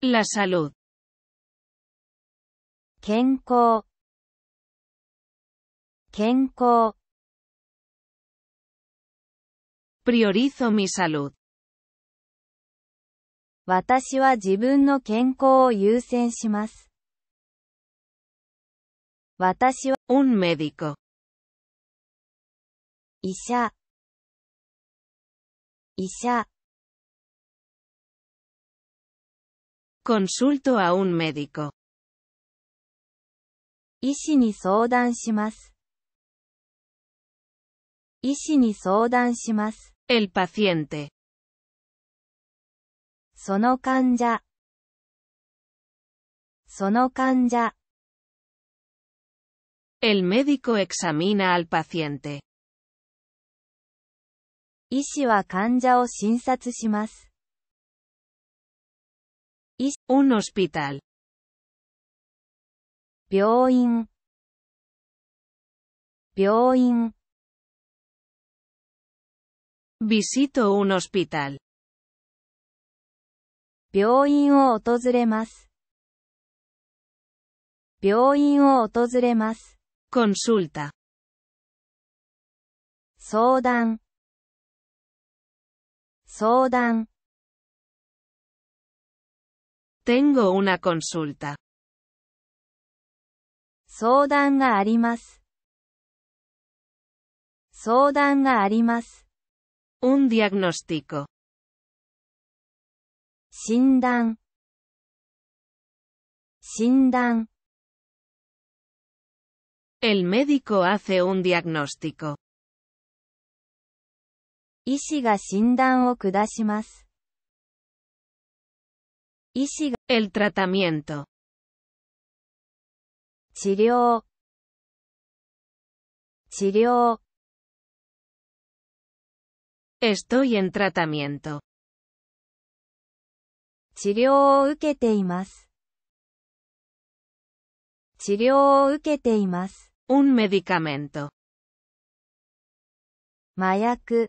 La salud. 健康健康 Priorizo mi salud. 私は自分の健康を優先します。私は Un médico. 医者医者 consulto a un médico. Ishi ni sōdan ni El paciente. Sono kanya. Sono kanja. El médico examina al paciente. Ishi Kanya o shinsatsu shimasu un hospital. Pioin. Visito un hospital. Pioin o tosremas. Pioin o tosremas. Consulta. Sodan. Sodan. Tengo una consulta. Soldan があります. Soldan があります. Un diagnóstico. Sindan. Sindan. El médico hace un diagnóstico. ICHE GA SINDAN O CREDASMAS. El tratamiento. Chirio. Chirio. Estoy en tratamiento. Chirio o uke te imasu. o uke Un medicamento. Mayaku.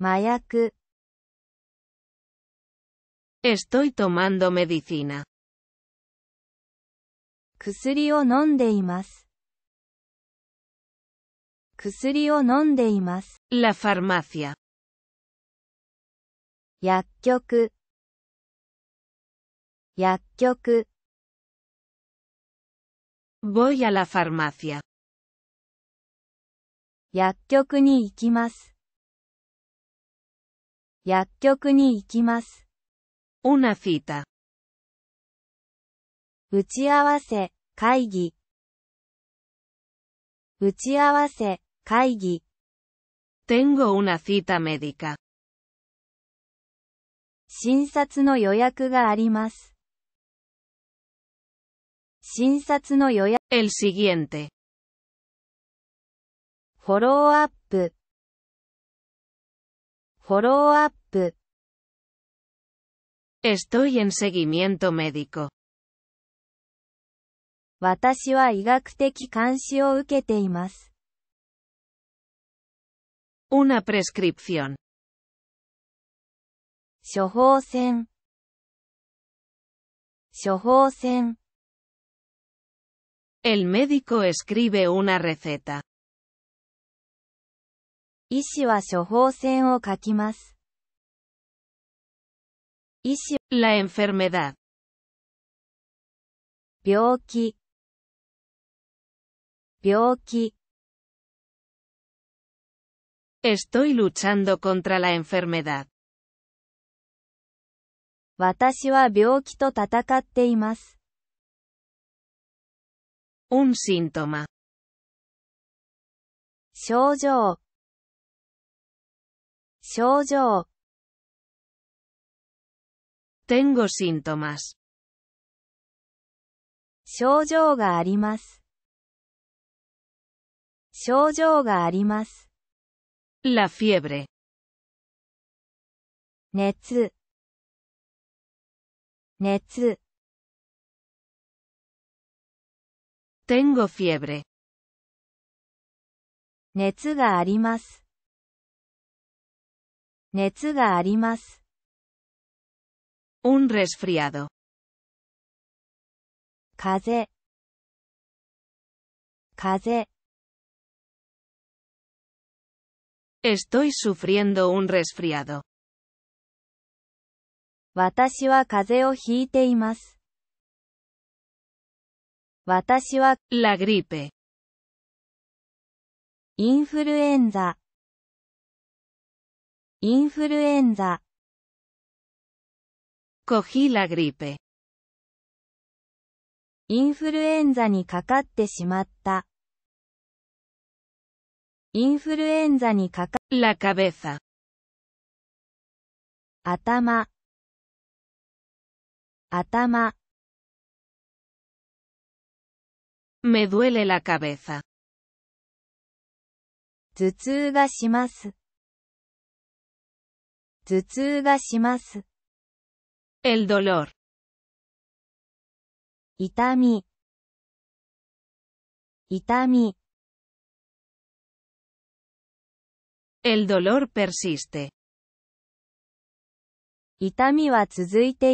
Mayaku. Estoy tomando medicina. 薬を飲んでいます。薬を飲んでいます。La farmacia. 薬局薬局 Voy a la farmacia. 薬局に行きます。薬局に行きます。Una cita. 打ち合わせ、会議。打ち合わせ、会議。Tengo una cita médica. 診察の予約があります。診察の予約。El siguiente. フォローアップ。フォローアップ。Estoy en seguimiento médico. Una prescripción. 処方箋処方箋 El médico escribe una receta. 医師は処方箋を書きます。la enfermedad. Bioki. Bioki. Estoy luchando contra la enfermedad. Watashi wa to tatakatte Un síntoma. Shoujo. Shoujo. Tengo síntomas. 症状があります。症状があります。La fiebre. 熱。熱。Tengo fiebre. 熱があります。熱があります。Un resfriado. Estoy sufriendo un resfriado. Watashi wa kaze o hiite imasu. la gripe. Influenza. Influenza. Cogí la gripe. インフルエンザにかかってしまった。インフルエンザにかか、la cabeza。頭、頭。me duele la cabeza。頭痛がします。頭痛がします。El dolor. Itami. Itami. El dolor persiste. Itami wa tsuzuite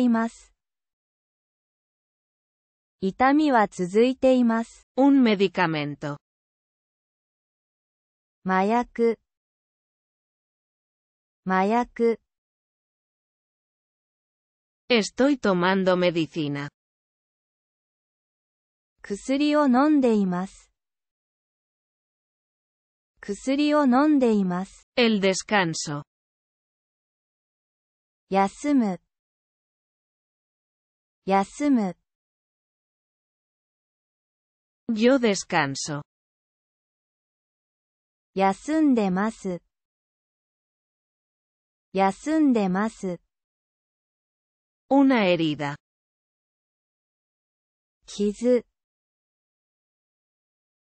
Itami wa tsuzuite Un medicamento. Mayaku. Mayaku. Estoy tomando medicina. El descanso. Yasumu. Yasumu. Yo descanso. Yasundemasu. Yasundemasu. Una herida. 傷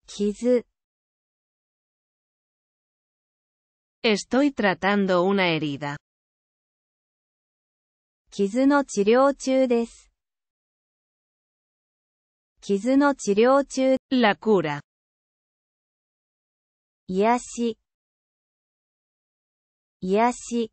傷 Estoy tratando una herida. 傷の治療中です。傷の治療中。La cura. 癒し。癒し。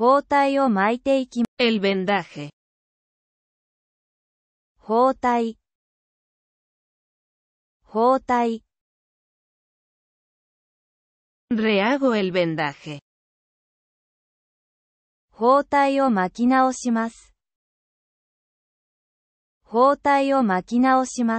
包帯を巻いていき、el vendaje。包帯、包帯。rehago el vendaje。包帯を巻き直します。包帯を巻き直します。